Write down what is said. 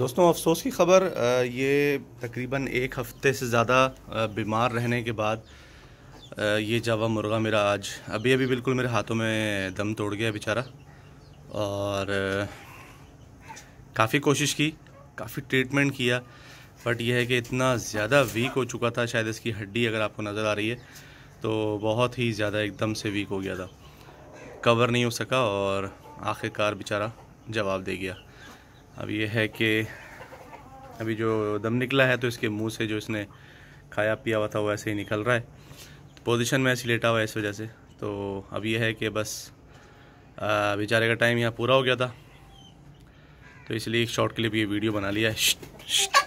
दोस्तों अफसोस की खबर ये तकरीबन एक हफ़्ते से ज़्यादा बीमार रहने के बाद ये जावा मुर्गा मेरा आज अभी अभी बिल्कुल मेरे हाथों में दम तोड़ गया बेचारा और काफ़ी कोशिश की काफ़ी ट्रीटमेंट किया बट यह है कि इतना ज़्यादा वीक हो चुका था शायद इसकी हड्डी अगर आपको नज़र आ रही है तो बहुत ही ज़्यादा एकदम से वीक हो गया था कवर नहीं हो सका और आखिरकार बेचारा जवाब दे गया अब ये है कि अभी जो दम निकला है तो इसके मुंह से जो इसने खाया पिया हुआ था वो ऐसे ही निकल रहा है तो पोजीशन में ऐसे लेटा हुआ है इस वजह से तो अब ये है कि बस बेचारे का टाइम यहाँ पूरा हो गया था तो इसलिए एक शॉर्ट क्लिप ये वीडियो बना लिया है